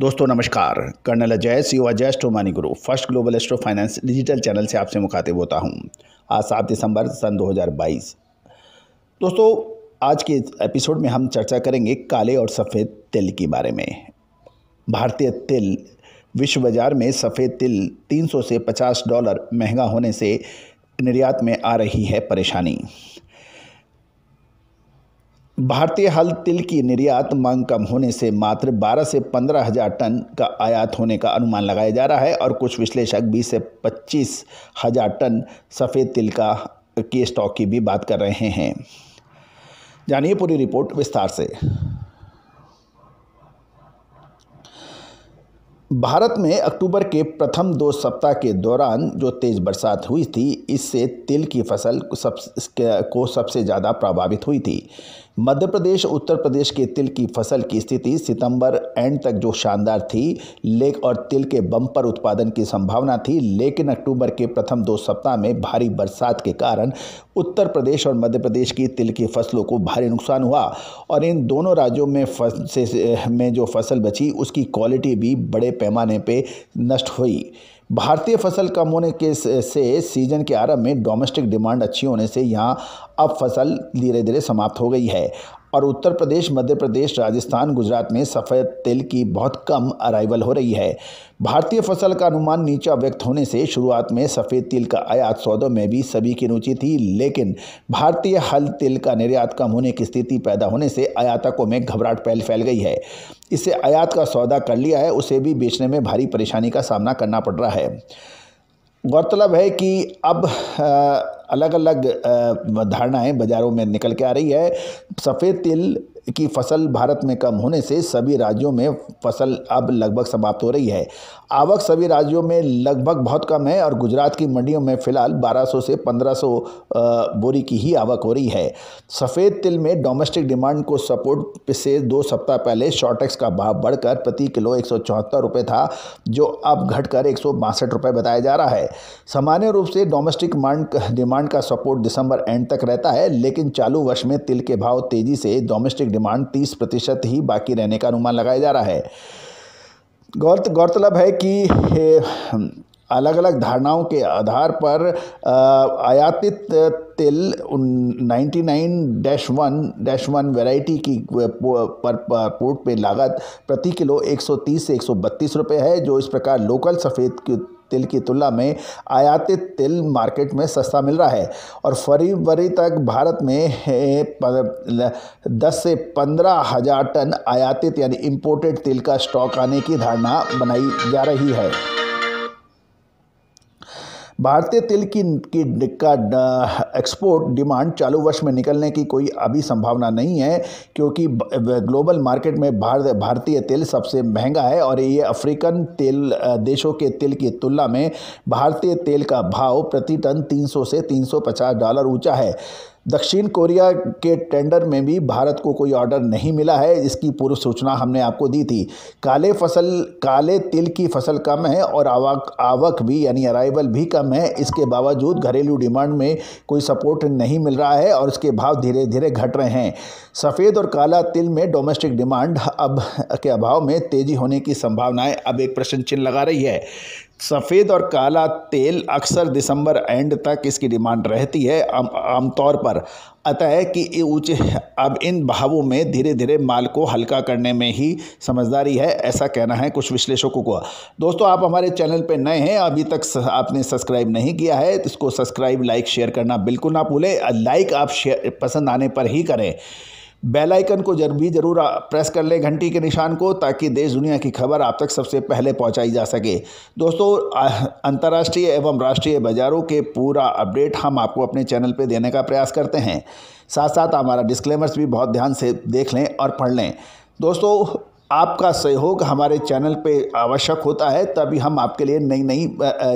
दोस्तों नमस्कार colonel Ajay C O Ajay Mani Guru first global astro finance digital channel से आपसे मुखातिब होता हूं आज सात दिसंबर सन 2022 दोस्तों आज के एपिसोड में हम चर्चा करेंगे काले और सफ़ेद तिल के बारे में भारतीय तिल विश्व बाज़ार में सफ़ेद तिल 300 से 50 डॉलर महंगा होने से निर्यात में आ रही है परेशानी भारतीय हल तिल की निर्यात मांग कम होने से मात्र 12 से पंद्रह हजार टन का आयात होने का अनुमान लगाया जा रहा है और कुछ विश्लेषक 20 से पच्चीस हजार टन सफ़ेद तिल का के स्टॉक की भी बात कर रहे हैं जानिए पूरी रिपोर्ट विस्तार से भारत में अक्टूबर के प्रथम दो सप्ताह के दौरान जो तेज़ बरसात हुई थी इससे तिल की फसल को सबसे ज़्यादा प्रभावित हुई थी मध्य प्रदेश उत्तर प्रदेश के तिल की फसल की स्थिति सितंबर एंड तक जो शानदार थी लेक और तिल के बम्पर उत्पादन की संभावना थी लेकिन अक्टूबर के प्रथम दो सप्ताह में भारी बरसात के कारण उत्तर प्रदेश और मध्य प्रदेश की तिल की फसलों को भारी नुकसान हुआ और इन दोनों राज्यों में फस, से, में जो फसल बची उसकी क्वालिटी भी बड़े पैमाने पर नष्ट हुई भारतीय फसल कम होने के से सीजन के आरंभ में डोमेस्टिक डिमांड अच्छी होने से यहाँ अब फसल धीरे धीरे समाप्त हो गई है और उत्तर प्रदेश मध्य प्रदेश राजस्थान गुजरात में सफ़ेद तेल की बहुत कम अराइवल हो रही है भारतीय फसल का अनुमान नीचा व्यक्त होने से शुरुआत में सफ़ेद तिल का आयात सौदों में भी सभी की रुचि थी लेकिन भारतीय हल तिल का निर्यात कम होने की स्थिति पैदा होने से आयातकों में घबराहट फैल फैल गई है इससे आयात का सौदा कर लिया है उसे भी बेचने में भारी परेशानी का सामना करना पड़ रहा है गौरतलब है कि अब आ, अलग अलग धारणाएं बाज़ारों में निकल के आ रही है सफ़ेद तिल की फसल भारत में कम होने से सभी राज्यों में फसल अब लगभग समाप्त हो रही है आवक सभी राज्यों में लगभग बहुत कम है और गुजरात की मंडियों में फ़िलहाल 1200 से 1500 बोरी की ही आवक हो रही है सफ़ेद तिल में डोमेस्टिक डिमांड को सपोर्ट से दो सप्ताह पहले शॉर्टेक्स का भाव बढ़कर प्रति किलो एक सौ था जो अब घटकर एक सौ बताया जा रहा है सामान्य रूप से डोमेस्टिक डिमांड डिमांड का सपोर्ट दिसंबर एंड तक रहता है लेकिन चालू वर्ष में तिल के भाव तेजी से डोमेस्टिक डिमांड 30 प्रतिशत ही बाकी रहने का अनुमान लगाया जा रहा है गौर गौरतलब है कि अलग अलग धारणाओं के आधार पर आयातित तिल 99 1 वन वैरायटी की पर पोर्ट पे लागत प्रति किलो 130 से 132 रुपए है जो इस प्रकार लोकल सफ़ेद की तिल की तुलना में आयातित तिल मार्केट में सस्ता मिल रहा है और फरवरी तक भारत में दस से पंद्रह हज़ार टन आयातित यानी इम्पोर्टेड तिल का स्टॉक आने की धारणा बनाई जा रही है भारतीय तेल की, की का एक्सपोर्ट डिमांड चालू वर्ष में निकलने की कोई अभी संभावना नहीं है क्योंकि ग्लोबल मार्केट में भारत भारतीय तेल सबसे महंगा है और ये अफ्रीकन तेल देशों के तेल की तुलना में भारतीय तेल का भाव प्रति टन 300 से 350 डॉलर ऊंचा है दक्षिण कोरिया के टेंडर में भी भारत को कोई ऑर्डर नहीं मिला है इसकी पूर्व सूचना हमने आपको दी थी काले फसल काले तिल की फसल कम है और आवक आवक भी यानी अराइवल भी कम है इसके बावजूद घरेलू डिमांड में कोई सपोर्ट नहीं मिल रहा है और इसके भाव धीरे धीरे घट रहे हैं सफ़ेद और काला तिल में डोमेस्टिक डिमांड अब के अभाव में तेज़ी होने की संभावनाएँ अब एक प्रश्न चिन्ह लगा रही है सफ़ेद और काला तेल अक्सर दिसंबर एंड तक इसकी डिमांड रहती है आमतौर पर अतः कि उच्च अब इन बहावों में धीरे धीरे माल को हल्का करने में ही समझदारी है ऐसा कहना है कुछ विश्लेषकों को दोस्तों आप हमारे चैनल पर नए हैं अभी तक आपने सब्सक्राइब नहीं किया है तो इसको सब्सक्राइब लाइक शेयर करना बिल्कुल ना भूलें लाइक आप शेयर पसंद आने पर ही करें बेल आइकन को जर भी जरूर प्रेस कर लें घंटी के निशान को ताकि देश दुनिया की खबर आप तक सबसे पहले पहुंचाई जा सके दोस्तों अंतर्राष्ट्रीय एवं राष्ट्रीय बाज़ारों के पूरा अपडेट हम आपको अपने चैनल पर देने का प्रयास करते हैं साथ साथ हमारा डिस्क्लेमर्स भी बहुत ध्यान से देख लें और पढ़ लें दोस्तों आपका सहयोग हमारे चैनल पे आवश्यक होता है तभी हम आपके लिए नई नई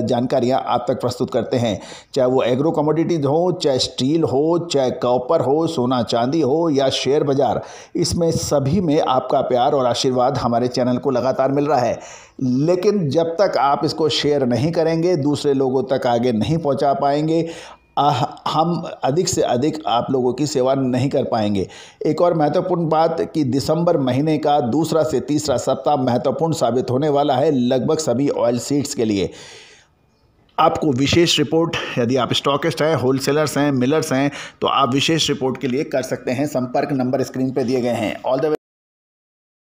जानकारियां आप तक प्रस्तुत करते हैं चाहे वो एग्रो कमोडिटीज़ हो चाहे स्टील हो चाहे कॉपर हो सोना चांदी हो या शेयर बाज़ार इसमें सभी में आपका प्यार और आशीर्वाद हमारे चैनल को लगातार मिल रहा है लेकिन जब तक आप इसको शेयर नहीं करेंगे दूसरे लोगों तक आगे नहीं पहुंचा पाएंगे हम अधिक से अधिक आप लोगों की सेवा नहीं कर पाएंगे एक और महत्वपूर्ण बात कि दिसंबर महीने का दूसरा से तीसरा सप्ताह महत्वपूर्ण साबित होने वाला है लगभग सभी ऑयल सीड्स के लिए आपको विशेष रिपोर्ट यदि आप स्टॉकिस्ट हैं होलसेलर्स हैं मिलर्स हैं तो आप विशेष रिपोर्ट के लिए कर सकते हैं संपर्क नंबर स्क्रीन पर दिए गए हैं ऑल द